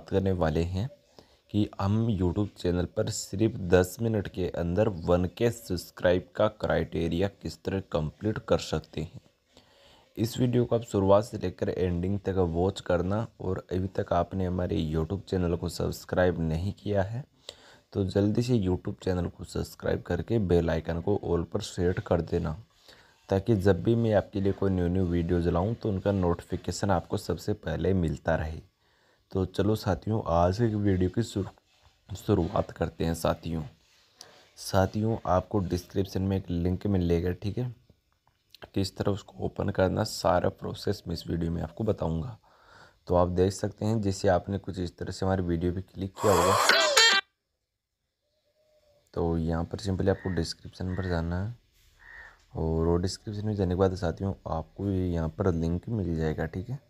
बात करने वाले हैं कि हम यूट्यूब चैनल पर सिर्फ 10 मिनट के अंदर वन के सब्सक्राइब का क्राइटेरिया किस तरह कंप्लीट कर सकते हैं इस वीडियो को आप शुरुआत से लेकर एंडिंग तक वॉच करना और अभी तक आपने हमारे यूट्यूब चैनल को सब्सक्राइब नहीं किया है तो जल्दी से यूट्यूब चैनल को सब्सक्राइब करके बेल आइकन को ऑल पर सेट कर देना ताकि जब भी मैं आपके लिए कोई न्यू न्यू वीडियो जलाऊँ तो उनका नोटिफिकेशन आपको सबसे पहले मिलता रहे तो चलो साथियों आज के वीडियो की शुरुआत करते हैं साथियों साथियों आपको डिस्क्रिप्शन में एक लिंक मिलेगा ठीक है किस तो तरह उसको ओपन करना सारा प्रोसेस मैं इस वीडियो में आपको बताऊंगा तो आप देख सकते हैं जैसे आपने कुछ इस तरह से हमारी वीडियो पे क्लिक किया होगा तो यहाँ पर सिंपली आपको डिस्क्रिप्शन पर जाना है और डिस्क्रिप्शन में जाने के बाद साथियों आपको यहाँ पर लिंक मिल जाएगा ठीक है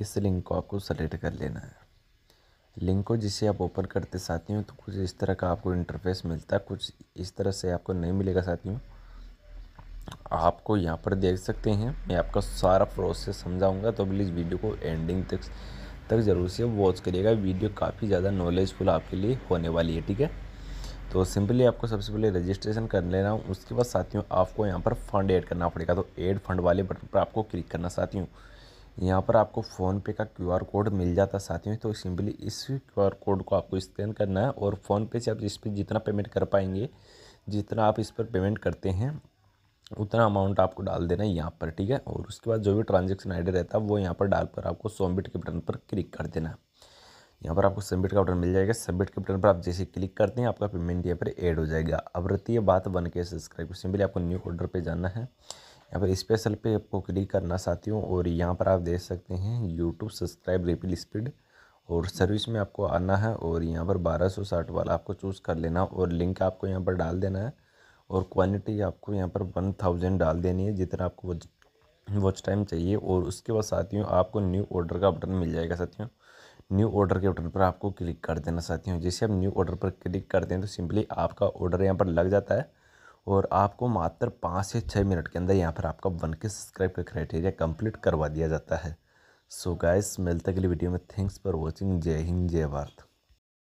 इस लिंक को आपको सेलेक्ट कर लेना है लिंक को जिसे आप ओपन करते साथियों तो कुछ इस तरह का आपको इंटरफेस मिलता है कुछ इस तरह से आपको नहीं मिलेगा साथियों आपको यहाँ पर देख सकते हैं मैं आपका सारा प्रोसेस समझाऊंगा तो प्लीज़ वीडियो को एंडिंग तक तक ज़रूर से वॉच करिएगा वीडियो काफ़ी ज़्यादा नॉलेजफुल आपके लिए होने वाली है ठीक है तो सिंपली आपको सबसे पहले रजिस्ट्रेशन कर लेना उसके बाद साथियों आपको यहाँ पर फंड ऐड करना पड़ेगा तो ऐड फंड वाले बटन पर आपको क्लिक करना साथियों यहाँ पर आपको फ़ोनपे का क्यूआर कोड मिल जाता है साथियों तो सिंपली इस क्यूआर कोड को आपको स्कैन करना है और फ़ोनपे से आप इस पर जितना पेमेंट कर पाएंगे जितना आप इस पर पेमेंट करते हैं उतना अमाउंट आपको डाल देना है यहाँ पर ठीक है और उसके बाद जो भी ट्रांजेक्शन आई रहता है वो यहाँ पर डालकर आपको सोमबिट के बटन पर क्लिक कर देना है यहाँ पर आपको सबमिट का बटन मिल जाएगा सबमिट के बटन पर आप जैसे क्लिक करते हैं आपका पेमेंट यहाँ पर ऐड हो जाएगा अब रहती है बात बन के सब्सक्राइब सिंपली आपको न्यू ऑर्डर पर जाना है यहाँ पर स्पेशल पे आपको क्लिक करना चाहती हूँ और यहाँ पर आप देख सकते हैं यूट्यूब सब्सक्राइब रिपील स्पीड और सर्विस में आपको आना है और यहाँ पर बारह सौ साठ वाला आपको चूज़ कर लेना है और लिंक आपको यहाँ पर डाल देना है और क्वान्टिटी आपको यहाँ पर वन थाउजेंड डाल देनी है जितना आपको वॉच टाइम चाहिए और उसके बाद साथियों आपको न्यू ऑर्डर का बटन मिल जाएगा साथियों न्यू ऑर्डर के बटन पर आपको क्लिक कर देना साथियों जैसे आप न्यू ऑर्डर पर क्लिक करते हैं तो सिंपली आपका ऑर्डर यहाँ पर लग जाता है और आपको मात्र पाँच से छः मिनट के अंदर यहाँ पर आपका वन के सब्सक्राइब का क्राइटेरिया कंप्लीट करवा दिया जाता है सो गाइस मिलते अगली वीडियो में थैंक्स फॉर वॉचिंग जय हिंद जय भारत